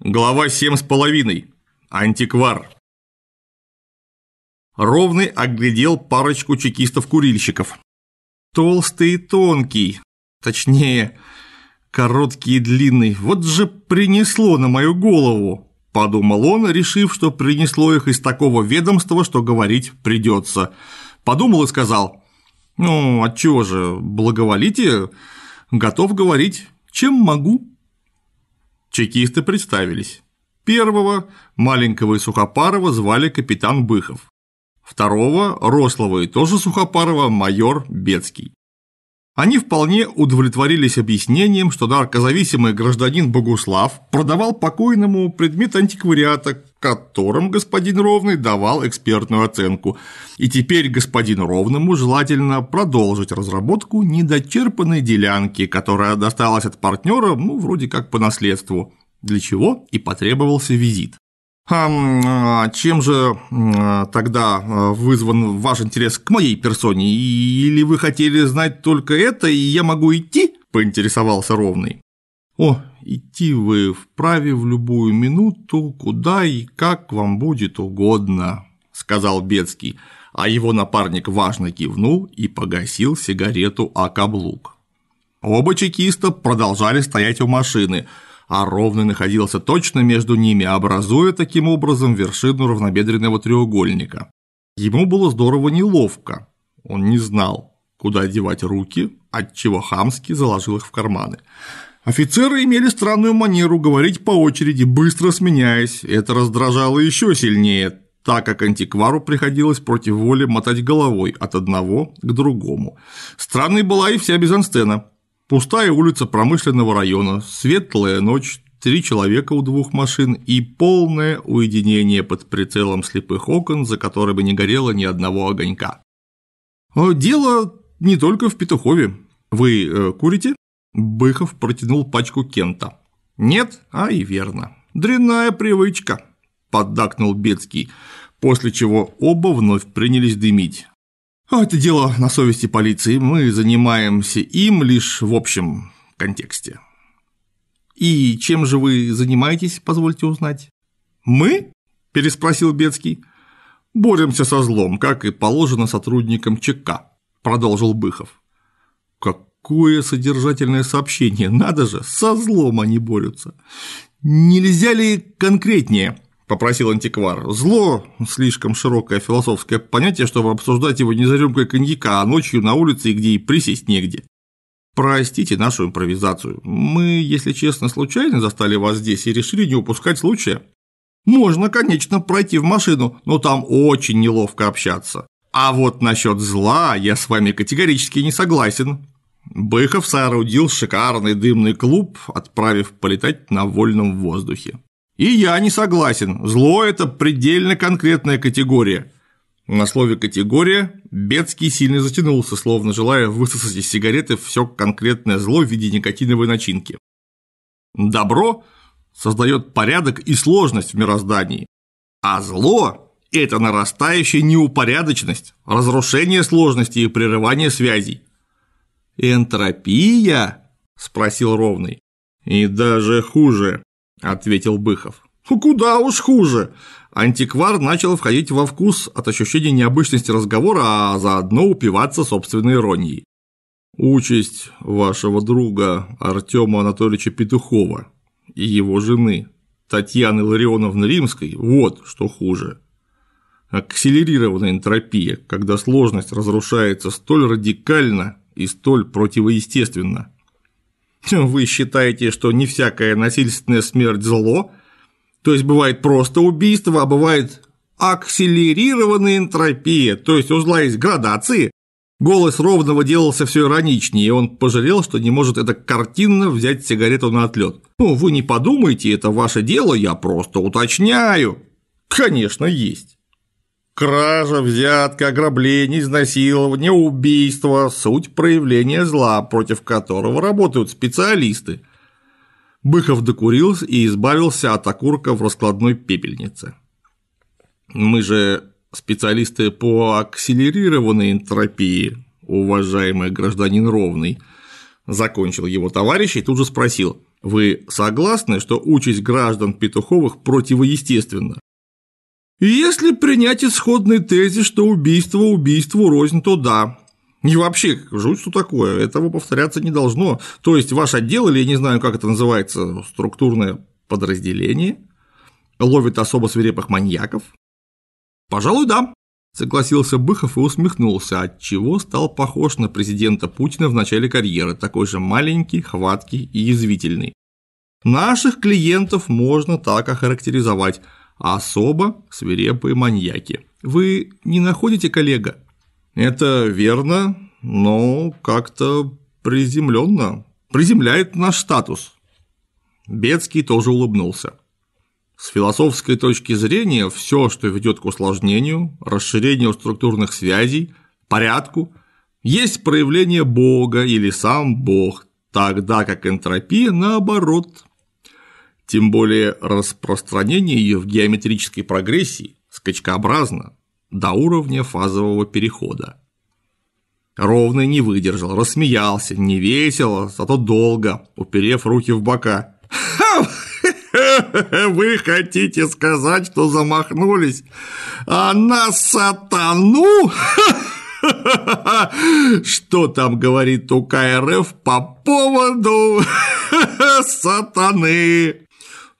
Глава 7,5. Антиквар. Ровный оглядел парочку чекистов-курильщиков. Толстый и тонкий, точнее, короткий и длинный. Вот же принесло на мою голову, подумал он, решив, что принесло их из такого ведомства, что говорить придется. Подумал и сказал, ну, отчего а же, благоволите, готов говорить, чем могу. Чекисты представились. Первого, маленького и сухопарого, звали капитан Быхов. Второго, рослого и тоже сухопарого, майор Бецкий. Они вполне удовлетворились объяснением, что наркозависимый гражданин Богуслав продавал покойному предмет антиквариата, которым господин Ровный давал экспертную оценку. И теперь господин Ровному желательно продолжить разработку недочерпанной делянки, которая досталась от партнера, ну, вроде как по наследству, для чего и потребовался визит. А чем же а, тогда а, вызван ваш интерес к моей персоне? Или вы хотели знать только это, и я могу идти? Поинтересовался Ровный. О, идти вы вправе в любую минуту, куда и как вам будет угодно», – сказал Бецкий, а его напарник важно кивнул и погасил сигарету о каблук. Оба чекиста продолжали стоять у машины, а ровный находился точно между ними, образуя таким образом вершину равнобедренного треугольника. Ему было здорово неловко. Он не знал, куда девать руки, отчего хамски заложил их в карманы. Офицеры имели странную манеру говорить по очереди, быстро сменяясь. Это раздражало еще сильнее, так как антиквару приходилось против воли мотать головой от одного к другому. Странной была и вся Бизанстена. Пустая улица промышленного района, светлая ночь, три человека у двух машин и полное уединение под прицелом слепых окон, за которыми не горело ни одного огонька. Э, дело не только в Петухове. Вы э, курите? Быхов протянул пачку Кента. «Нет, а и верно. Дрянная привычка», – поддакнул Бецкий, после чего оба вновь принялись дымить. «А это дело на совести полиции, мы занимаемся им лишь в общем контексте». «И чем же вы занимаетесь, позвольте узнать?» «Мы?» – переспросил Бецкий. «Боремся со злом, как и положено сотрудникам ЧК», – продолжил Быхов. «Как Какое содержательное сообщение, надо же, со злом они борются. Нельзя ли конкретнее? попросил антиквар. Зло – слишком широкое философское понятие, чтобы обсуждать его не за рюмкой коньяка, а ночью на улице, где и присесть негде. Простите нашу импровизацию. Мы, если честно, случайно застали вас здесь и решили не упускать случая. Можно, конечно, пройти в машину, но там очень неловко общаться. А вот насчет зла я с вами категорически не согласен. Быхов соорудил шикарный дымный клуб, отправив полетать на вольном воздухе. И я не согласен, зло – это предельно конкретная категория. На слове «категория» Бецкий сильно затянулся, словно желая высосать из сигареты все конкретное зло в виде никотиновой начинки. Добро создает порядок и сложность в мироздании, а зло – это нарастающая неупорядоченность, разрушение сложности и прерывание связей. «Энтропия?» – спросил Ровный. «И даже хуже», – ответил Быхов. «Куда уж хуже!» Антиквар начал входить во вкус от ощущения необычности разговора, а заодно упиваться собственной иронией. «Участь вашего друга Артема Анатольевича Петухова и его жены Татьяны Ларионовны Римской – вот что хуже. Акселерированная энтропия, когда сложность разрушается столь радикально, и столь противоестественно. Вы считаете, что не всякая насильственная смерть – зло? То есть бывает просто убийство, а бывает акселерированная энтропия, то есть у зла есть градации? Голос Ровного делался все ироничнее, и он пожалел, что не может это картинно взять сигарету на отлет. «Ну, вы не подумайте, это ваше дело, я просто уточняю». «Конечно, есть». Кража, взятка, ограбление, изнасилование, убийство – суть проявления зла, против которого работают специалисты. Быков докурил и избавился от окурка в раскладной пепельнице. Мы же специалисты по акселерированной энтропии, уважаемый гражданин Ровный, закончил его товарищ и тут же спросил, вы согласны, что участь граждан Петуховых противоестественна? Если принять исходный тезис, что убийство убийству рознь, то да. И вообще, жуть, что такое, этого повторяться не должно. То есть ваш отдел, или я не знаю, как это называется, структурное подразделение, ловит особо свирепых маньяков? Пожалуй, да, согласился Быхов и усмехнулся, от чего стал похож на президента Путина в начале карьеры, такой же маленький, хваткий и язвительный. Наших клиентов можно так охарактеризовать – особо свирепые маньяки. Вы не находите, коллега? Это верно, но как-то приземленно. Приземляет наш статус. Бецкий тоже улыбнулся. С философской точки зрения, все, что ведет к усложнению, расширению структурных связей, порядку, есть проявление Бога или сам Бог, тогда как энтропия, наоборот, тем более распространение ее в геометрической прогрессии скачкообразно до уровня фазового перехода. Ровный не выдержал, рассмеялся, не весело, зато долго, уперев руки в бока. Вы хотите сказать, что замахнулись, а на сатану? Что там говорит УК РФ по поводу сатаны?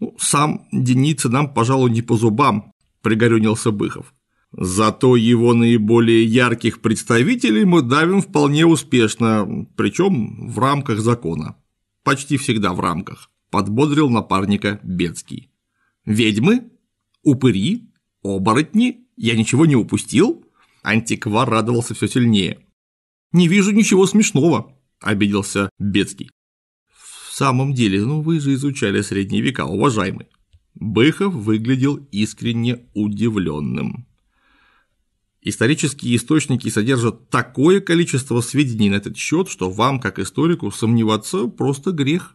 Ну, сам Деница нам, пожалуй, не по зубам, пригорюнился Быхов. Зато его наиболее ярких представителей мы давим вполне успешно, причем в рамках закона. Почти всегда в рамках, подбодрил напарника Бецкий. Ведьмы? Упыри? Оборотни? Я ничего не упустил? Антиквар радовался все сильнее. Не вижу ничего смешного, обиделся Бецкий самом деле, ну вы же изучали средние века, уважаемый». Быхов выглядел искренне удивленным. Исторические источники содержат такое количество сведений на этот счет, что вам, как историку, сомневаться просто грех.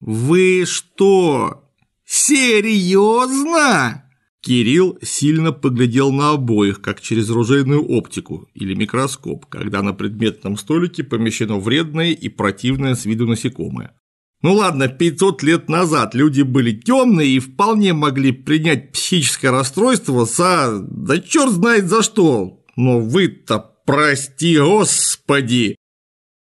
«Вы что, серьезно?» Кирилл сильно поглядел на обоих, как через ружейную оптику или микроскоп, когда на предметном столике помещено вредное и противное с виду насекомое. Ну ладно, 500 лет назад люди были темные и вполне могли принять психическое расстройство за... да черт знает за что. Но вы-то прости, господи!»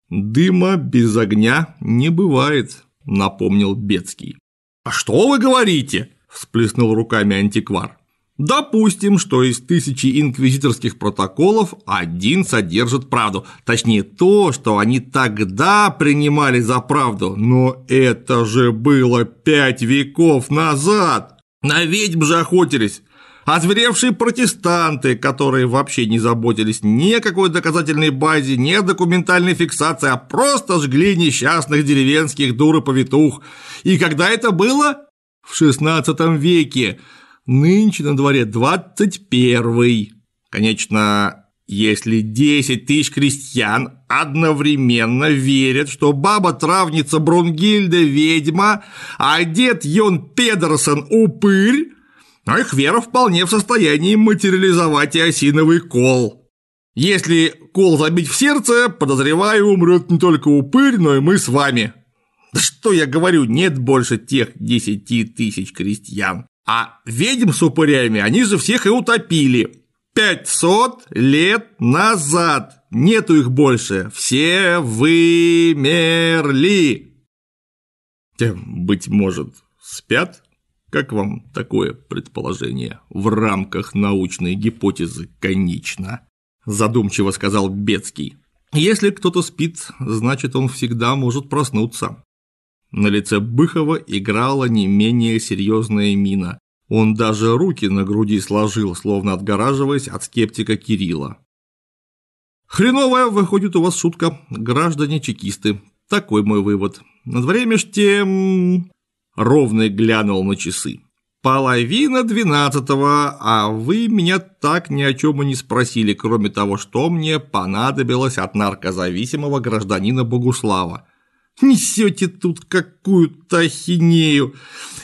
«Дыма без огня не бывает», — напомнил Бецкий. «А что вы говорите?» – всплеснул руками антиквар. Допустим, что из тысячи инквизиторских протоколов один содержит правду. Точнее, то, что они тогда принимали за правду. Но это же было пять веков назад. На ведьм же охотились. Озверевшие протестанты, которые вообще не заботились ни о какой доказательной базе, ни о документальной фиксации, а просто жгли несчастных деревенских дур и повитух. И когда это было? В XVI веке. Нынче на дворе 21 Конечно, если 10 тысяч крестьян одновременно верят, что баба-травница Брунгильда – ведьма, а дед Йон Педерсон – упырь, но их вера вполне в состоянии материализовать и осиновый кол. Если кол забить в сердце, подозреваю, умрет не только упырь, но и мы с вами. Да что я говорю, нет больше тех 10 тысяч крестьян. А ведьм с упырями они же всех и утопили. 500 лет назад. Нету их больше. Все вымерли. Быть может, спят? Как вам такое предположение в рамках научной гипотезы конечно? Задумчиво сказал Бецкий. Если кто-то спит, значит он всегда может проснуться. На лице Быхова играла не менее серьезная мина. Он даже руки на груди сложил, словно отгораживаясь от скептика Кирилла. «Хреновая выходит у вас шутка, граждане-чекисты. Такой мой вывод. На дворе меж тем...» Ровный глянул на часы. «Половина двенадцатого, а вы меня так ни о чем и не спросили, кроме того, что мне понадобилось от наркозависимого гражданина Богуслава. Несете тут какую-то ахинею.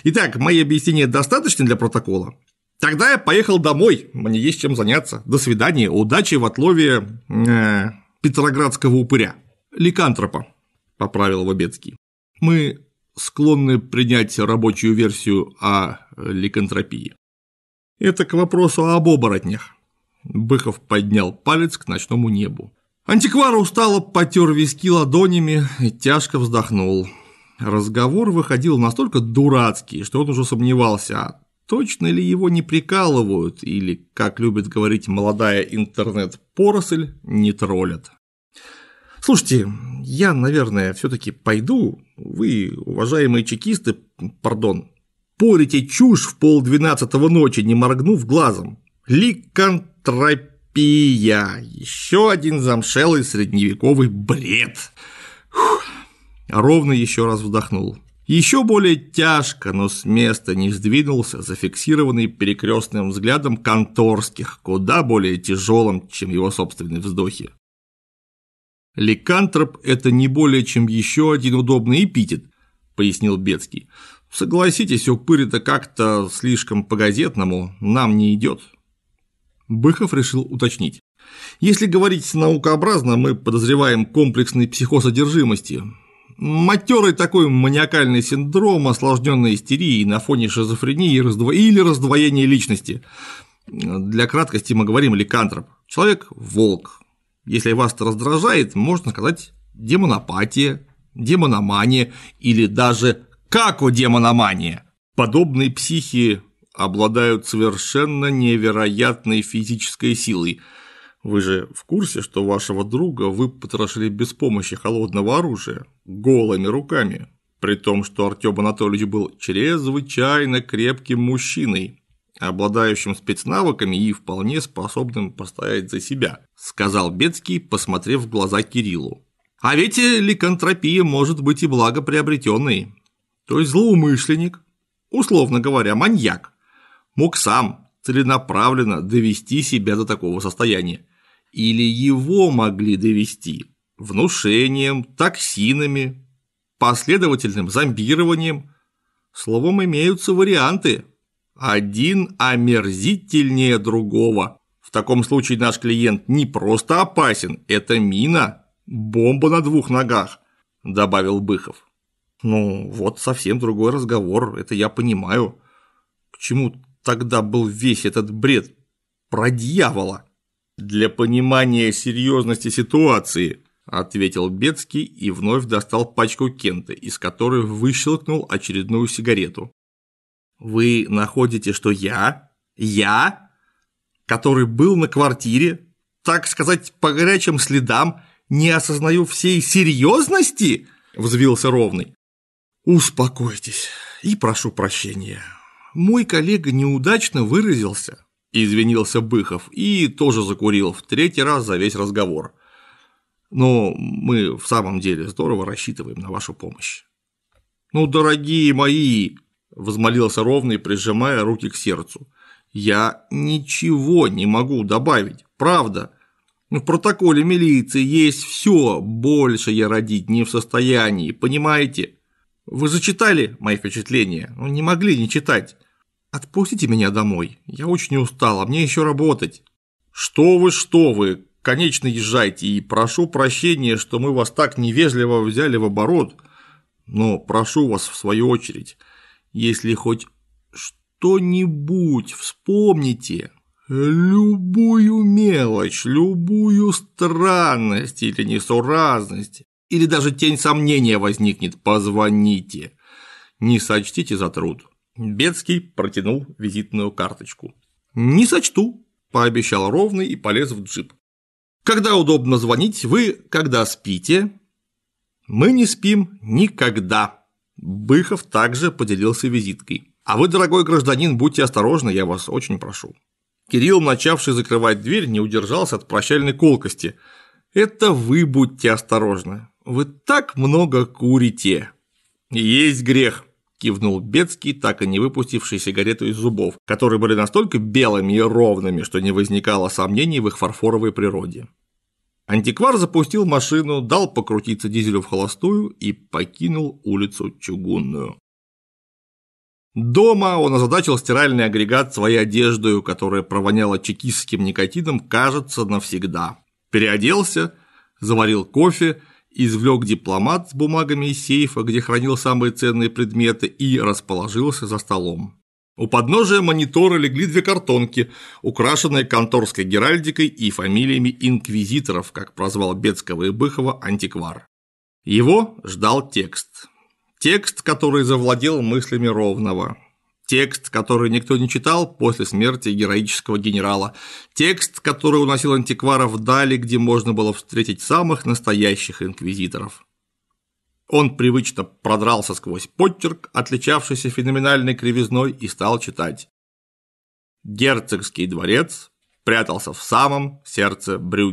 Итак, мои объяснения достаточны для протокола? Тогда я поехал домой, мне есть чем заняться. До свидания, удачи в отлове э, петроградского упыря. Ликантропа, поправил Вобецкий. Мы склонны принять рабочую версию о ликантропии. Это к вопросу об оборотнях. Быхов поднял палец к ночному небу. Антиквар устало потер виски ладонями и тяжко вздохнул. Разговор выходил настолько дурацкий, что он уже сомневался, а точно ли его не прикалывают или, как любит говорить молодая интернет-поросль, не троллят. Слушайте, я, наверное, все-таки пойду. Вы, уважаемые чекисты, пардон, порите чушь в полдвенадцатого ночи, не моргнув глазом. Ликантропия. Пия. Еще один замшелый средневековый бред. Фух. Ровно еще раз вздохнул. Еще более тяжко, но с места не сдвинулся, зафиксированный перекрестным взглядом конторских, куда более тяжелым, чем его собственные вздохи. «Ликантроп – это не более чем еще один удобный эпитет», – пояснил Бецкий. «Согласитесь, упырь это как-то слишком по-газетному, нам не идет». Быхов решил уточнить. Если говорить наукообразно, мы подозреваем комплексный психоз одержимости. Матерый такой маниакальный синдром, осложненной истерии на фоне шизофрении раздво... или раздвоения личности. Для краткости мы говорим ликантроп. Человек – волк. Если вас это раздражает, можно сказать демонопатия, демономания или даже како-демономания. Подобные психи обладают совершенно невероятной физической силой. Вы же в курсе, что вашего друга вы потрошили без помощи холодного оружия, голыми руками, при том, что Артём Анатольевич был чрезвычайно крепким мужчиной, обладающим спецнавыками и вполне способным постоять за себя», сказал Бецкий, посмотрев в глаза Кириллу. «А ведь ликантропия может быть и благоприобретенной. То есть злоумышленник, условно говоря, маньяк, мог сам целенаправленно довести себя до такого состояния. Или его могли довести внушением, токсинами, последовательным зомбированием. Словом, имеются варианты. Один омерзительнее другого. В таком случае наш клиент не просто опасен, это мина, бомба на двух ногах, добавил Быхов. Ну, вот совсем другой разговор, это я понимаю. К чему тогда был весь этот бред про дьявола? Для понимания серьезности ситуации, ответил Бецкий и вновь достал пачку Кента, из которой выщелкнул очередную сигарету. Вы находите, что я, я, который был на квартире, так сказать, по горячим следам, не осознаю всей серьезности? Взвился ровный. Успокойтесь и прошу прощения мой коллега неудачно выразился», – извинился Быхов и тоже закурил в третий раз за весь разговор. «Но мы в самом деле здорово рассчитываем на вашу помощь». «Ну, дорогие мои!» – возмолился Ровный, прижимая руки к сердцу. «Я ничего не могу добавить, правда. В протоколе милиции есть все, больше я родить не в состоянии, понимаете?» Вы зачитали мои впечатления, но ну, не могли не читать. Отпустите меня домой, я очень устала, мне еще работать. Что вы, что вы, конечно езжайте, и прошу прощения, что мы вас так невежливо взяли в оборот, но прошу вас в свою очередь, если хоть что-нибудь вспомните, любую мелочь, любую странность или несуразность, или даже тень сомнения возникнет, позвоните. Не сочтите за труд. Бецкий протянул визитную карточку. «Не сочту», – пообещал ровный и полез в джип. «Когда удобно звонить, вы когда спите?» «Мы не спим никогда», – Быхов также поделился визиткой. «А вы, дорогой гражданин, будьте осторожны, я вас очень прошу». Кирилл, начавший закрывать дверь, не удержался от прощальной колкости. «Это вы будьте осторожны вы так много курите!» «Есть грех!» – кивнул Бецкий, так и не выпустивший сигарету из зубов, которые были настолько белыми и ровными, что не возникало сомнений в их фарфоровой природе. Антиквар запустил машину, дал покрутиться дизелю в холостую и покинул улицу Чугунную. Дома он озадачил стиральный агрегат своей одеждою, которая провоняла чекистским никотином, кажется, навсегда. Переоделся, заварил кофе – извлек дипломат с бумагами из сейфа, где хранил самые ценные предметы, и расположился за столом. У подножия монитора легли две картонки, украшенные конторской геральдикой и фамилиями инквизиторов, как прозвал Бецкого и Быхова антиквар. Его ждал текст. Текст, который завладел мыслями Ровного текст, который никто не читал после смерти героического генерала, текст, который уносил антикваров вдали, где можно было встретить самых настоящих инквизиторов. Он привычно продрался сквозь подчерк, отличавшийся феноменальной кривизной, и стал читать. Герцогский дворец прятался в самом сердце Брюгге.